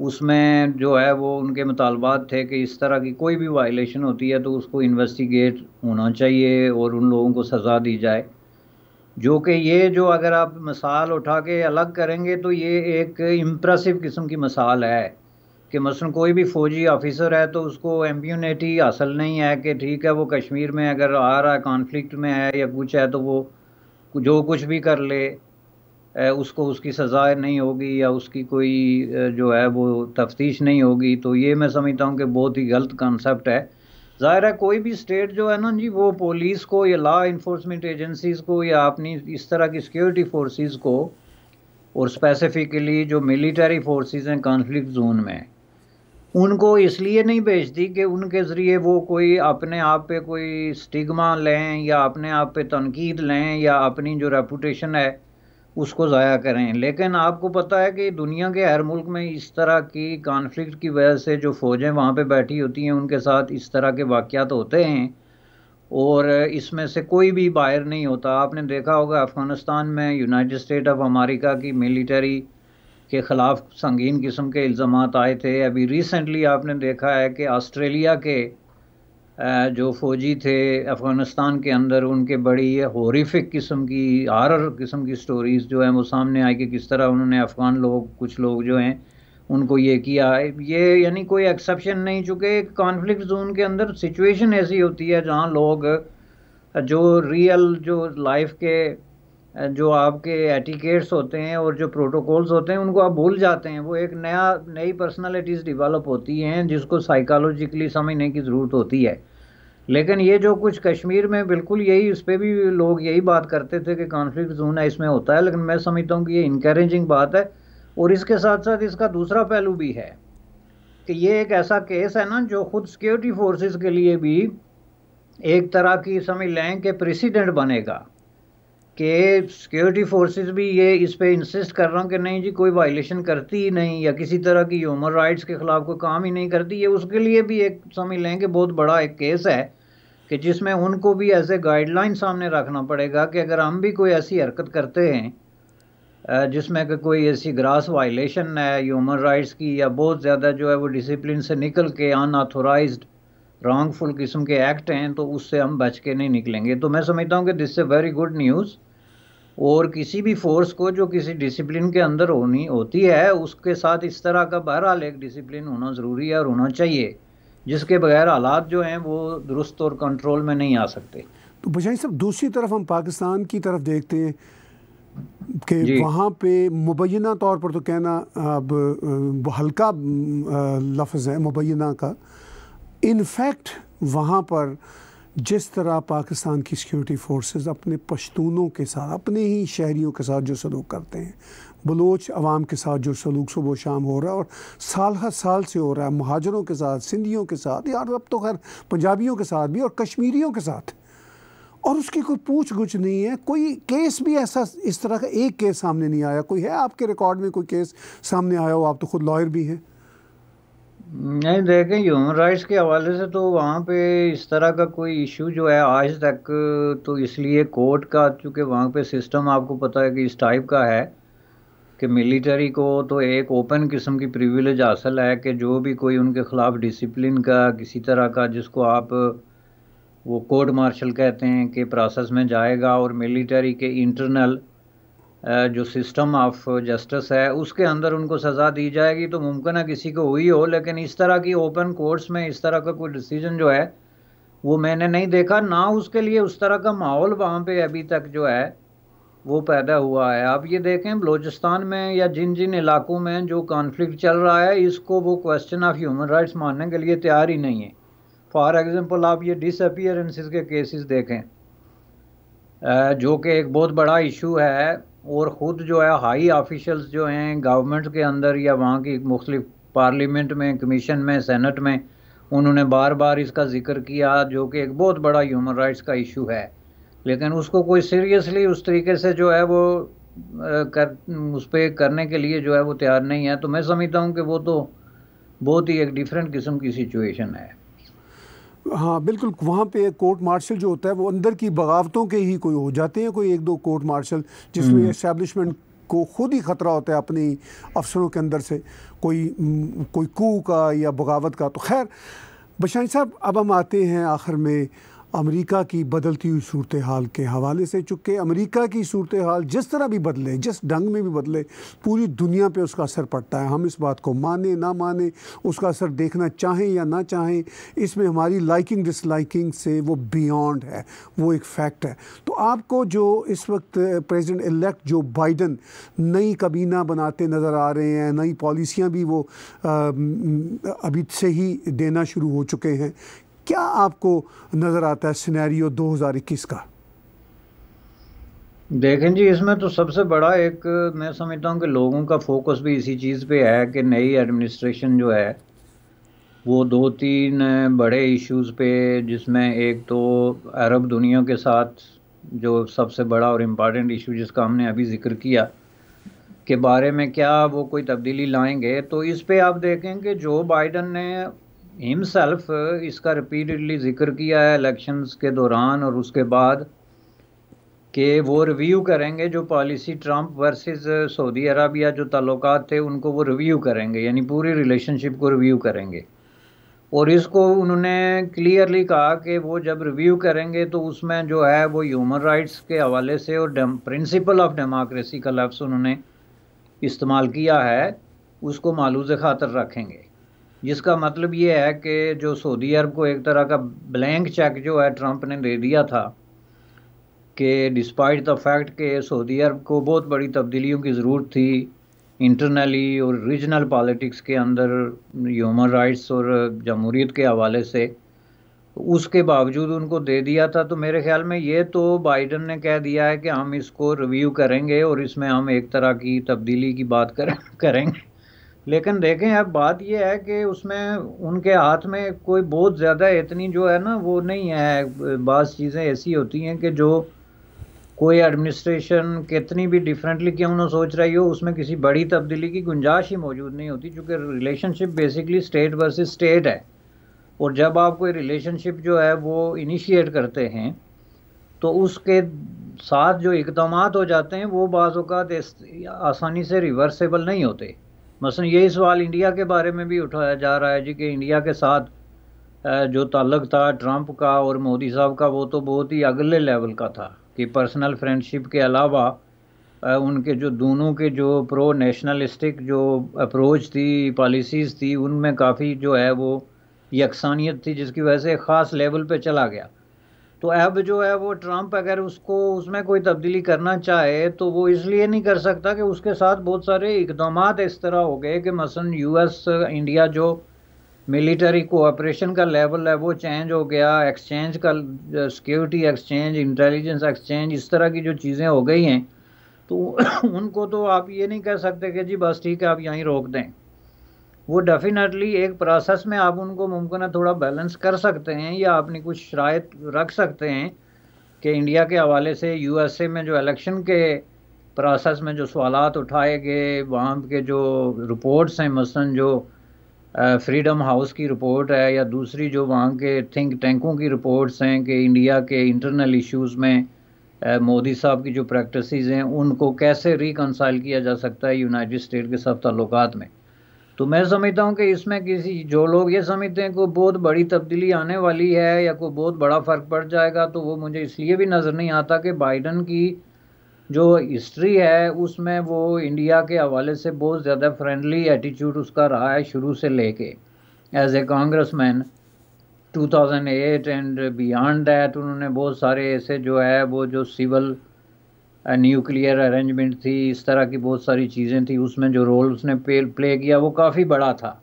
उसमें जो है वो उनके मुतालबात थे कि इस तरह की कोई भी वायलेशन होती है तो उसको इन्वेस्टिगेट होना चाहिए और उन लोगों को सज़ा दी जाए जो कि ये जो अगर आप मिसाल उठा के अलग करेंगे तो ये एक इम्प्रेसिव किस्म की मिसाल है कि मसलन कोई भी फ़ौजी ऑफिसर है तो उसको एम्प्यूनिटी हासिल नहीं है कि ठीक है वो कश्मीर में अगर आ रहा है कॉन्फ्लिक्ट में है या कुछ है तो वो जो कुछ भी कर ले उसको उसकी सज़ा नहीं होगी या उसकी कोई जो है वो तफ्तीश नहीं होगी तो ये मैं समझता हूँ कि बहुत ही गलत कॉन्सेप्ट है ज़ाहिर है कोई भी स्टेट जो है ना जी वो पुलिस को या लॉ इन्फोर्समेंट एजेंसीज को या अपनी इस तरह की सिक्योरिटी फोर्सेस को और स्पेसिफिकली जो मिलिट्री फोर्सेस हैं कॉन्फ्लिक्ट जोन में उनको इसलिए नहीं भेजती कि उनके ज़रिए वो कोई अपने आप पे कोई स्टिग्मा लें या अपने आप पे तनकीद लें या अपनी जो रेपूटेशन है उसको ज़ाया करें लेकिन आपको पता है कि दुनिया के हर मुल्क में इस तरह की कॉन्फ्लिक्ट की वजह से जो फ़ौजें वहाँ पे बैठी होती हैं उनके साथ इस तरह के वाक़ात होते हैं और इसमें से कोई भी बाहर नहीं होता आपने देखा होगा अफ़गानिस्तान में यूनाइटेड स्टेट ऑफ अमेरिका की मिलिट्री के ख़िलाफ़ संगीन किस्म के इल्ज़ाम आए थे अभी रिसेंटली आपने देखा है कि ऑस्ट्रेलिया के जो फ़ौजी थे अफ़गानिस्तान के अंदर उनके बड़ी हॉरिफिक किस्म की हारर किस्म की स्टोरीज़ जो हैं वो सामने आई कि किस तरह उन्होंने अफ़गान लोग कुछ लोग जो हैं उनको ये किया ये यानी कोई एक्सेप्शन नहीं चूँकि कॉन्फ्लिक्ट जोन के अंदर सिचुएशन ऐसी होती है जहाँ लोग जो रियल जो लाइफ के जो आपके एटिकेट्स होते हैं और जो प्रोटोकॉल्स होते हैं उनको आप भूल जाते हैं वो एक नया नई पर्सनालिटीज़ डिवेलप होती हैं जिसको साइकोलॉजिकली समझने की ज़रूरत होती है लेकिन ये जो कुछ कश्मीर में बिल्कुल यही उस पर भी लोग यही बात करते थे कि कॉन्फ्लिक्ट जोन है इसमें होता है लेकिन मैं समझता हूँ कि ये इनक्रेजिंग बात है और इसके साथ साथ इसका दूसरा पहलू भी है कि ये एक ऐसा केस है ना जो खुद सिक्योरिटी फोर्सेस के लिए भी एक तरह की समझ लें कि प्रेसिडेंट बनेगा कि सिक्योरिटी फोर्सेस भी ये इस पर इंसिस्ट कर रहा हूँ कि नहीं जी कोई वायलेशन करती ही नहीं या किसी तरह की ह्यूमन राइट्स के ख़िलाफ़ कोई काम ही नहीं करती ये उसके लिए भी एक समझ लें कि बहुत बड़ा एक केस है कि जिसमें उनको भी ऐसे गाइडलाइन सामने रखना पड़ेगा कि अगर हम भी कोई ऐसी हरकत करते हैं जिसमें कि कोई ऐसी ग्रास वायलेशन है ह्यूमन राइट्स की या बहुत ज़्यादा जो है वो डिसिप्लिन से निकल के अनऑथोराइज्ड रॉन्गफुल किस्म के एक्ट हैं तो उससे हम बच के नहीं निकलेंगे तो मैं समझता हूँ कि this a very good news और किसी भी फोर्स को जो किसी डिसिप्लिन के अंदर होनी होती है उसके साथ इस तरह का बहरहाल एक डिसिप्लिन होना ज़रूरी है और होना चाहिए जिसके बगैर हालात जो हैं वो दुरुस्त और कंट्रोल में नहीं आ सकते तो भाई सब दूसरी तरफ हम पाकिस्तान की तरफ देखते हैं कि वहाँ पे मुबैना तौर पर तो कहना अब हल्का लफ्ज़ है मुबैना का इनफैक्ट वहाँ पर जिस तरह पाकिस्तान की सिक्योरिटी फोर्सेस अपने पश्तूनों के साथ अपने ही शहरीों के साथ जो सलूक करते हैं बलोच आवाम के साथ जो सलूक सुबह शाम हो रहा है और साल हर साल से हो रहा है महाजरों के साथ सिंधियों के साथ यार अब तो खैर पंजाबियों के साथ भी और कश्मीरियों के साथ और उसकी कोई पूछ गुछ नहीं है कोई केस भी ऐसा इस तरह का एक केस सामने नहीं आया कोई है आपके रिकॉर्ड में कोई केस सामने आया हो आप तो खुद लॉयर भी हैं नहीं देखें ह्यूमन राइट्स के हवाले से तो वहाँ पे इस तरह का कोई इशू जो है आज तक तो इसलिए कोर्ट का चूँकि वहाँ पे सिस्टम आपको पता है कि इस टाइप का है कि मिलिट्री को तो एक ओपन किस्म की प्रिविलेज हासिल है कि जो भी कोई उनके ख़िलाफ़ डिसिप्लिन का किसी तरह का जिसको आप वो कोर्ट मार्शल कहते हैं कि प्रोसेस में जाएगा और मिलिट्री के इंटरनल जो सिस्टम ऑफ जस्टिस है उसके अंदर उनको सज़ा दी जाएगी तो मुमकिन है किसी को हुई हो लेकिन इस तरह की ओपन कोर्ट्स में इस तरह का कोई डिसीजन जो है वो मैंने नहीं देखा ना उसके लिए उस तरह का माहौल वहाँ पे अभी तक जो है वो पैदा हुआ है आप ये देखें बलूचिस्तान में या जिन जिन इलाकों में जो कॉन्फ्लिक्ट चल रहा है इसको वो क्वेश्चन ऑफ ह्यूमन राइट्स मानने के लिए तैयार ही नहीं है फॉर एग्ज़ाम्पल आप ये डिसअपियरेंसिस के केसेस देखें जो कि एक बहुत बड़ा इशू है और ख़ुद जो है हाई ऑफिशल्स जो हैं गवर्नमेंट के अंदर या वहाँ की मुख्तलिफ पार्लियामेंट में कमीशन में सेनेट में उन्होंने बार बार इसका जिक्र किया जो कि एक बहुत बड़ा ह्यूमन राइट्स का इशू है लेकिन उसको कोई सीरियसली उस तरीके से जो है वो कर उस पर करने के लिए जो है वो तैयार नहीं है तो मैं समझता हूँ कि वो तो बहुत ही एक डिफरेंट किस्म की सिचुएशन है हाँ बिल्कुल वहाँ पे कोर्ट मार्शल जो होता है वो अंदर की बगावतों के ही कोई हो जाते हैं कोई एक दो कोर्ट मार्शल जिसमें इस्टेब्लिशमेंट हम्म। को खुद ही ख़तरा होता है अपने अफसरों के अंदर से कोई कोई कू का या बगावत का तो खैर बशाई साहब अब हम आते हैं आखिर में अमेरिका की बदलती हुई सूरत हाल के हवाले से चूँकि अमेरिका की सूरत हाल जिस तरह भी बदले जिस ढंग में भी बदले पूरी दुनिया पे उसका असर पड़ता है हम इस बात को माने ना माने उसका असर देखना चाहें या ना चाहें इसमें हमारी लाइकिंग डिसलाइकिंग से वो बियॉन्ड है वो एक फैक्ट है तो आपको जो इस वक्त प्रेजिडेंट इलेक्ट जो बाइडन नई कबीना बनाते नज़र आ रहे हैं नई पॉलिसियाँ भी वो आ, अभी से ही देना शुरू हो चुके हैं क्या आपको नज़र आता है सिनेरियो 2021 का देखें जी इसमें तो सबसे बड़ा एक मैं समझता हूँ कि लोगों का फोकस भी इसी चीज़ पे है कि नई एडमिनिस्ट्रेशन जो है वो दो तीन बड़े इश्यूज़ पे जिसमें एक तो अरब दुनिया के साथ जो सबसे बड़ा और इम्पॉर्टेंट इशू जिसका हमने अभी जिक्र किया के बारे में क्या वो कोई तब्दीली लाएंगे तो इस पे आप देखें कि जो बाइडन ने हिमसेल्फ uh, इसका रिपीटेडली जिक्र किया है इलेक्शंस के दौरान और उसके बाद कि वो रिव्यू करेंगे जो policy Trump versus Saudi Arabia जो ताल्लुक थे उनको वो रिव्यू करेंगे यानी पूरी रिलेशनशिप को रिव्यू करेंगे और इसको उन्होंने क्लियरली कहा कि वो जब रिव्यू करेंगे तो उसमें जो है वो ह्यूमन राइट्स के हवाले से और प्रिंसिपल ऑफ डेमोक्रेसी का लफ्स उन्होंने इस्तेमाल किया है उसको मालूज खातर रखेंगे जिसका मतलब ये है कि जो सऊदी अरब को एक तरह का ब्लैंक चेक जो है ट्रंप ने दे दिया था कि डिस्पाइट द फैक्ट कि सऊदी अरब को बहुत बड़ी तब्दीलियों की ज़रूरत थी इंटरनली और रीजनल पॉलिटिक्स के अंदर ह्यूमन राइट्स और जमहूरीत के हवाले से उसके बावजूद उनको दे दिया था तो मेरे ख्याल में ये तो बाइडन ने कह दिया है कि हम इसको रिव्यू करेंगे और इसमें हम एक तरह की तब्दीली की बात करें करेंगे लेकिन देखें अब बात यह है कि उसमें उनके हाथ में कोई बहुत ज़्यादा इतनी जो है ना वो नहीं है बास चीज़ें ऐसी होती हैं कि जो कोई एडमिनिस्ट्रेशन कितनी भी डिफरेंटली क्यों ना सोच रही हो उसमें किसी बड़ी तब्दीली की गुंजाइश ही मौजूद नहीं होती चूँकि relationship basically state versus state है और जब आप कोई रिलेशनशिप जो है वो इनिशिएट करते हैं तो उसके साथ जो इकदाम हो जाते हैं वो बाज़ आसानी से रिवर्सेबल नहीं होते मसलन यही सवाल इंडिया के बारे में भी उठाया जा रहा है जी कि इंडिया के साथ जो ताल्लक था ट्रंप का और मोदी साहब का वो तो बहुत ही अगले लेवल का था कि पर्सनल फ्रेंडशिप के अलावा उनके जो दोनों के जो प्रो नेशनलिस्टिक जो अप्रोच थी पॉलिसीज़ थी उनमें काफ़ी जो है वो यकसानियत थी जिसकी वजह से ख़ास लेवल पे चला गया तो अब जो है वो ट्रंप अगर उसको उसमें कोई तब्दीली करना चाहे तो वो इसलिए नहीं कर सकता कि उसके साथ बहुत सारे इकदाम इस तरह हो गए कि मसलन यूएस इंडिया जो मिलिट्री कोऑपरेशन का लेवल है वो चेंज हो गया एक्सचेंज का सिक्योरिटी एक्सचेंज इंटेलिजेंस एक्सचेंज इस तरह की जो चीज़ें हो गई हैं तो उनको तो आप ये नहीं कह सकते कि जी बस ठीक है आप यहीं रोक दें वो डेफिनेटली एक प्रोसेस में आप उनको मुमकिन थोड़ा बैलेंस कर सकते हैं या आपने कुछ शरात रख सकते हैं कि इंडिया के हवाले से यूएसए में जो इलेक्शन के प्रोसेस में जो सवाल उठाए गए वहाँ के जो रिपोर्ट्स हैं मसलन जो फ्रीडम हाउस की रिपोर्ट है या दूसरी जो वहाँ के थिंक टैंकों की रिपोर्ट्स हैं कि इंडिया के इंटरनल इश्यूज़ में मोदी साहब की जो प्रैक्टिसेस हैं उनको कैसे रिकनसाइल किया जा सकता है यूनाइटेड स्टेट के सब ताल्लुकात में तो मैं समझता हूँ कि इसमें किसी जो लोग ये समझते हैं कोई बहुत बड़ी तब्दीली आने वाली है या कोई बहुत बड़ा फ़र्क पड़ जाएगा तो वो मुझे इसलिए भी नज़र नहीं आता कि बाइडन की जो हिस्ट्री है उसमें वो इंडिया के हवाले से बहुत ज़्यादा फ्रेंडली एटीट्यूड उसका रहा है शुरू से लेके as a congressman to and beyond that उन्होंने बहुत सारे ऐसे जो है वो जो सिविल न्यूक्लियर अरेंजमेंट थी इस तरह की बहुत सारी चीज़ें थी उसमें जो रोल उसने प्ले प्ले किया वो काफ़ी बड़ा था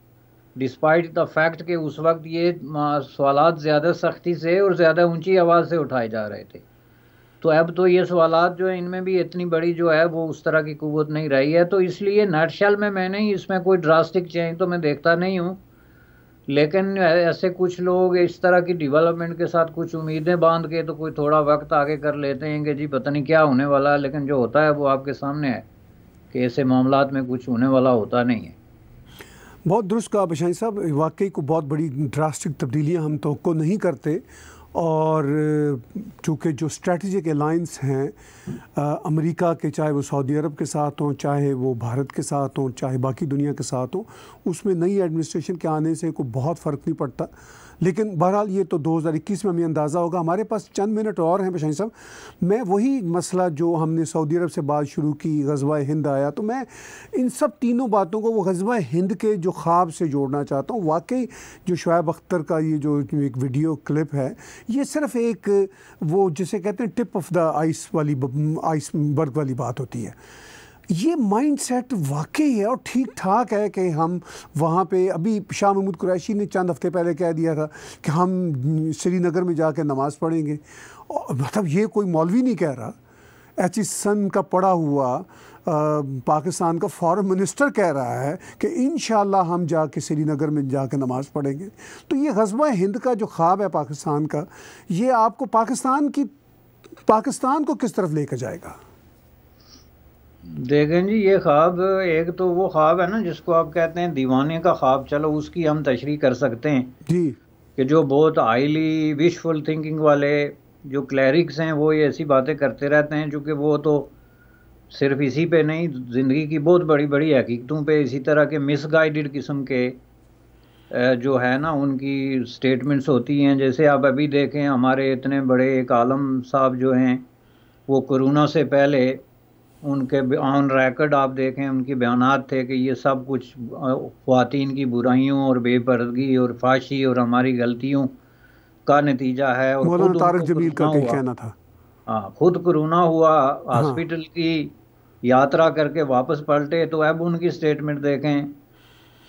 डिस्पाइट द फैक्ट कि उस वक्त ये सवाल ज़्यादा सख्ती से और ज़्यादा ऊंची आवाज़ से उठाए जा रहे थे तो अब तो ये सवाल जो है इनमें भी इतनी बड़ी जो है वो उस तरह की कुत नहीं रही है तो इसलिए नटशल में मैंने इसमें कोई ड्रास्टिक चेंज तो मैं देखता नहीं हूँ लेकिन ऐसे कुछ लोग इस तरह की डेवलपमेंट के साथ कुछ उम्मीदें बांध के तो कोई थोड़ा वक्त आगे कर लेते हैं कि जी पता नहीं क्या होने वाला है लेकिन जो होता है वो आपके सामने है कि ऐसे मामला में कुछ होने वाला होता नहीं है बहुत दुरुस्त कहा बशाई साहब वाकई को बहुत बड़ी ड्रास्टिक तब्दीलियाँ हम तो नहीं करते और चूँकि जो स्ट्रेटजिक अलाइंस हैं अमेरिका के चाहे वो सऊदी अरब के साथ हों चाहे वो भारत के साथ हों चाहे बाकी दुनिया के साथ हों उसमें नई एडमिनिस्ट्रेशन के आने से कोई बहुत फ़र्क नहीं पड़ता लेकिन बहरहाल ये तो 2021 में हमें अंदाज़ा होगा हमारे पास चंद मिनट और हैं पेशानी साहब मैं वही मसला जो हमने सऊदी अरब से बात शुरू की गजबा हिंद आया तो मैं इन सब तीनों बातों को वो गजबा हिंद के जो ख्वाब से जोड़ना चाहता हूँ वाकई जो शुब अख्तर का ये जो एक वीडियो क्लिप है ये सिर्फ एक वो जिसे कहते हैं टिप ऑफ द आइस वाली आइस बर्ग वाली बात होती है ये माइंडसेट वाकई है और ठीक ठाक है कि हम वहाँ पे अभी शाह महमूद कुरैशी ने चंद हफ़्ते पहले कह दिया था कि हम श्रीनगर में कर नमाज़ पढ़ेंगे मतलब ये कोई मौलवी नहीं कह रहा एच सन का पढ़ा हुआ आ, पाकिस्तान का फॉरेन मिनिस्टर कह रहा है कि इन हम जा कर श्रीनगर में जा कर नमाज़ पढ़ेंगे तो ये गजबा हिंद का जो ख्वाब है पाकिस्तान का ये आपको पाकिस्तान की पाकिस्तान को किस तरफ लेकर जाएगा देखें जी ये ख्वाब एक तो वो ख्वाब है ना जिसको आप कहते हैं दीवाने का ख्वाब चलो उसकी हम तशरी कर सकते हैं जी कि जो बहुत हाईली विशफुल थिंकिंग वाले जो क्लैरिक्स हैं वो ये ऐसी बातें करते रहते हैं चूँकि वो तो सिर्फ इसी पे नहीं ज़िंदगी की बहुत बड़ी बड़ी हकीकतों पे इसी तरह के मिसगाइडेड किस्म के जो है ना उनकी स्टेटमेंट्स होती हैं जैसे आप अभी देखें हमारे इतने बड़े एक आलम साहब जो हैं वो कोरोना से पहले उनके ऑन रेकर्ड आप देखें उनकी बयान थे कि ये सब कुछ खुतिन की बुराइयों और बेपरदगी और फाशी और हमारी गलतियों का नतीजा है और तारक जमील का कहना था हाँ खुद कोरोना हुआ हॉस्पिटल हाँ। की यात्रा करके वापस पलटे तो अब उनकी स्टेटमेंट देखें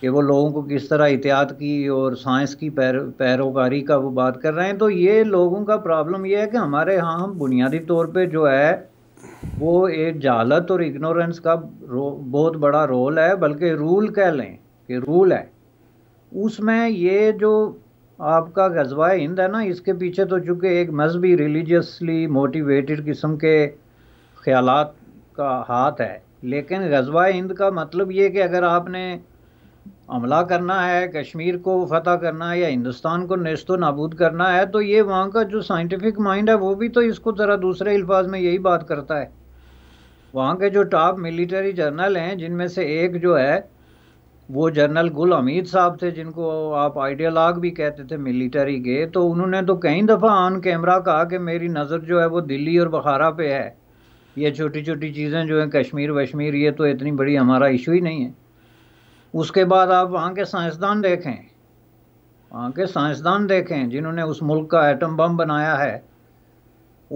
कि वो लोगों को किस तरह एहतियात की और साइंस की पैर पैरोकारी का वो बात कर रहे हैं तो ये लोगों का प्रॉब्लम ये है कि हमारे यहाँ हम बुनियादी तौर पर जो है वो एक जालत और इग्नोरेंस का बहुत बड़ा रोल है बल्कि रूल कह लें कि रूल है उसमें ये जो आपका गजबा हिंद है ना इसके पीछे तो चूँकि एक मजहबी रिलीजियसली मोटिवेटेड किस्म के ख्याल का हाथ है लेकिन गजबा हिंद का मतलब ये कि अगर आपने हमला करना है कश्मीर को फतह करना है या हिंदुस्तान को नस्त नाबूद करना है तो ये वहाँ का जो साइंटिफिक माइंड है वो भी तो इसको ज़रा दूसरे अल्फाज में यही बात करता है वहाँ के जो टॉप मिलिट्री जर्नल हैं जिनमें से एक जो है वो जनरल गुल हमीद साहब थे जिनको आप आइडियालाग भी कहते थे मिलिट्री के तो उन्होंने तो कई दफ़ा ऑन कैमरा कहा कि मेरी नज़र जो है वो दिल्ली और बखारा पे है ये छोटी छोटी चीज़ें जो हैं कश्मीर वश्मीर ये तो इतनी बड़ी हमारा इशू ही नहीं है उसके बाद आप वहाँ के साइंसदान देखें वहाँ के साइंसदान देखें जिन्होंने उस मुल्क का एटम बम बनाया है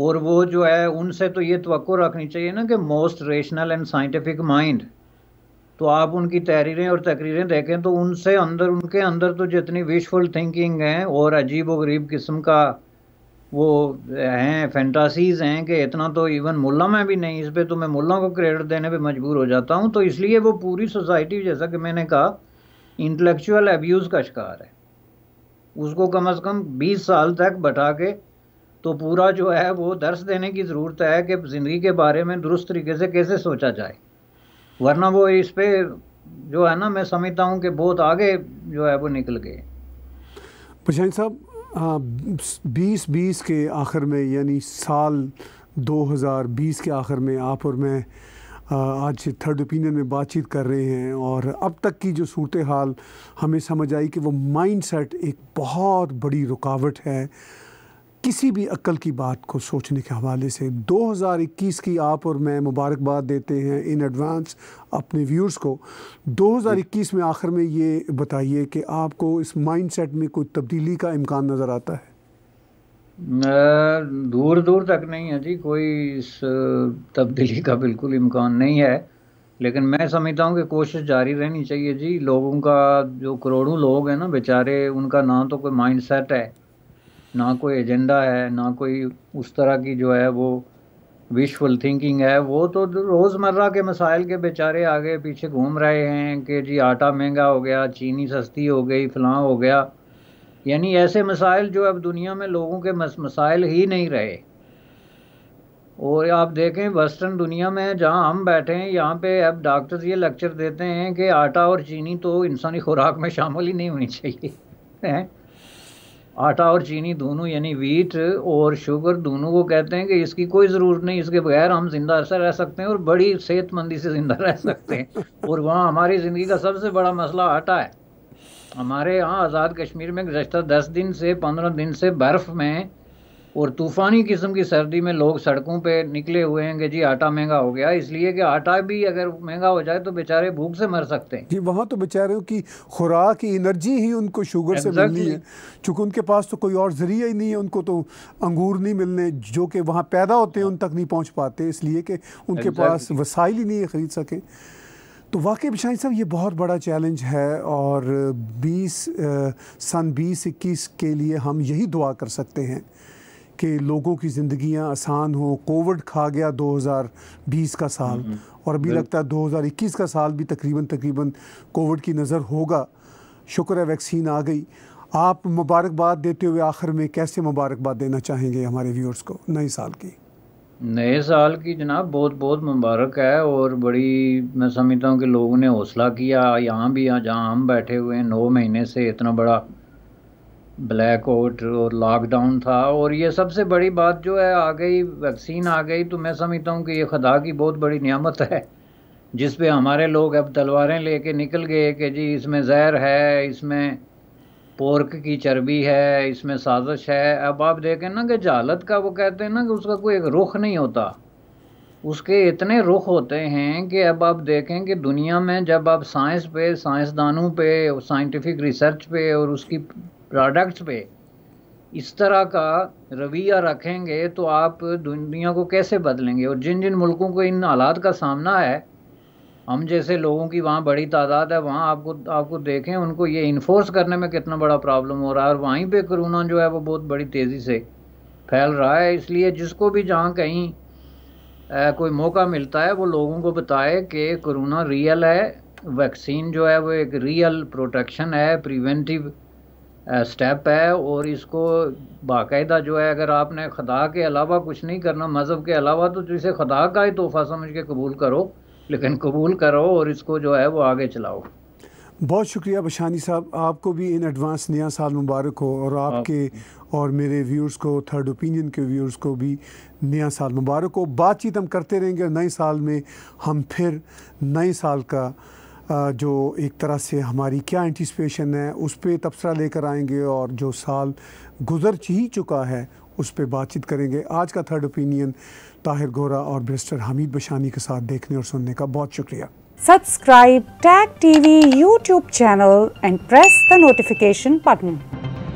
और वो जो है उनसे तो ये तो रखनी चाहिए ना कि most rational and scientific mind तो आप उनकी तहरीरें और तकरीरें देखें तो उनसे अंदर उनके अंदर तो जितनी विशफुल थिंकिंग है और अजीब व गरीब किस्म का वो हैं फैंटासीज हैं कि इतना तो इवन मुल्ला में भी नहीं इस पर तो मैं मुल्ला को क्रेडिट देने पे मजबूर हो जाता हूँ तो इसलिए वो पूरी सोसाइटी जैसा कि मैंने कहा इंटेलेक्चुअल एब्यूज़ का शिकार है उसको कम अज़ कम बीस साल तक बैठा के तो पूरा जो है वो दर्श देने की ज़रूरत है कि ज़िंदगी के बारे में दुरुस्त तरीके से कैसे सोचा जाए वरना वो इस पर जो है ना मैं समझता हूँ कि बहुत आगे जो है वो निकल गए प्रशांत साहब बीस बीस के आखिर में यानी साल 2020 के आखिर में आप और मैं आज थर्ड ओपिनियन में बातचीत कर रहे हैं और अब तक की जो सूरत हाल हमें समझ आई कि वो माइंड सेट एक बहुत बड़ी रुकावट है किसी भी अक्ल की बात को सोचने के हवाले से 2021 की आप और मैं मुबारकबाद देते हैं इन एडवांस अपने व्यूर्स को 2021 में आखिर में ये बताइए कि आपको इस माइंडसेट में कोई तब्दीली का इम्कान नज़र आता है दूर दूर तक नहीं है जी कोई इस तब्दीली का बिल्कुल इम्कान नहीं है लेकिन मैं समझता हूँ कि कोशिश जारी रहनी चाहिए जी लोगों का जो करोड़ों लोग हैं ना बेचारे उनका ना तो कोई माइंड है ना कोई एजेंडा है ना कोई उस तरह की जो है वो विशफुल थिंकिंग है वो तो रोज़मर्रा के मसाइल के बेचारे आगे पीछे घूम रहे हैं कि जी आटा महंगा हो गया चीनी सस्ती हो गई फलां हो गया यानी ऐसे मसाइल जो अब दुनिया में लोगों के मसाइल ही नहीं रहे और आप देखें वेस्टर्न दुनिया में जहां हम बैठे हैं यहाँ पे अब डॉक्टर्स ये लेक्चर देते हैं कि आटा और चीनी तो इंसानी खुराक में शामिल ही नहीं होनी चाहिए आटा और चीनी दोनों यानी वीट और शुगर दोनों को कहते हैं कि इसकी कोई ज़रूरत नहीं इसके बगैर हम जिंदा ऐसा रह सकते हैं और बड़ी सेहतमंदी से ज़िंदा रह सकते हैं और वहाँ हमारी ज़िंदगी का सबसे बड़ा मसला आटा है हमारे यहाँ आज़ाद कश्मीर में गुजशत दस दिन से पंद्रह दिन से बर्फ़ में और तूफ़ानी किस्म की सर्दी में लोग सड़कों पे निकले हुए हैं कि जी आटा महंगा हो गया इसलिए कि आटा भी अगर महंगा हो जाए तो बेचारे भूख से मर सकते हैं जी वहाँ तो बेचारों की खुराक एनर्जी ही उनको शुगर से मिलनी है चूँकि उनके पास तो कोई और ज़रिया ही नहीं है उनको तो अंगूर नहीं मिलने जो कि वहाँ पैदा होते हैं उन तक नहीं पहुँच पाते इसलिए कि उनके पास वसाइल ही नहीं है ख़रीद सकें तो वाकई बिशाही साहब ये बहुत बड़ा चैलेंज है और बीस सन बीस इक्कीस के लिए हम यही दुआ कर सकते हैं कि लोगों की ज़िंदगियां आसान हों कोविड खा गया 2020 का साल हम्म, हम्म। और अभी लगता है 2021 का साल भी तकरीबन तकरीबन कोविड की नज़र होगा शुक्र है वैक्सीन आ गई आप मुबारकबाद देते हुए आखिर में कैसे मुबारकबाद देना चाहेंगे हमारे व्यूअर्स को नए साल की नए साल की जनाब बहुत बहुत मुबारक है और बड़ी मैं समझता हूँ कि लोगों ने हौसला किया यहाँ भी यहाँ जहाँ हम बैठे हुए हैं नौ महीने से इतना बड़ा ब्लैक आउट और लॉकडाउन था और ये सबसे बड़ी बात जो है आ गई वैक्सीन आ गई तो मैं समझता हूँ कि ये खुदा की बहुत बड़ी नियामत है जिस पे हमारे लोग अब तलवारें लेके निकल गए कि जी इसमें जहर है इसमें पोर्क की चर्बी है इसमें साजिश है अब आप देखें ना कि जालत का वो कहते हैं ना कि उसका कोई एक रुख नहीं होता उसके इतने रुख होते हैं कि अब आप देखें कि दुनिया में जब आप साइंस पे साइंसदानों पे साइंटिफिक रिसर्च पे और उसकी प्रोडक्ट्स पे इस तरह का रवैया रखेंगे तो आप दुनिया को कैसे बदलेंगे और जिन जिन मुल्कों को इन हालात का सामना है हम जैसे लोगों की वहाँ बड़ी तादाद है वहाँ आपको आपको देखें उनको ये इन्फोर्स करने में कितना बड़ा प्रॉब्लम हो रहा है और वहीं पे कोरोना जो है वो बहुत बड़ी तेज़ी से फैल रहा है इसलिए जिसको भी जहाँ कहीं आ, कोई मौका मिलता है वो लोगों को बताए कि कोरोना रियल है वैक्सीन जो है वो एक रियल प्रोटेक्शन है प्रिवेंटिव स्टेप है और इसको बाकायदा जो है अगर आपने खुदा के अलावा कुछ नहीं करना मज़हब के अलावा तो इसे खुदा का ही तोहफा समझ के कबूल करो लेकिन कबूल करो और इसको जो है वो आगे चलाओ बहुत शुक्रिया बशानी साहब आपको भी इन एडवांस नया साल मुबारक हो और आपके और मेरे व्यूर्स को थर्ड ओपिनियन के व्यूर्स को भी नया साल मुबारक हो बातचीत हम करते रहेंगे नए साल में हम फिर नए साल का जो एक तरह से हमारी क्या एंटिसपेशन है उस पर तबसरा लेकर आएंगे और जो साल गुजर ही चुका है उस पर बातचीत करेंगे आज का थर्ड ओपिनियन ताहिर गोरा और ब्रिस्टर हमीद बशानी के साथ देखने और सुनने का बहुत शुक्रिया subscribe tag TV YouTube channel and press the notification button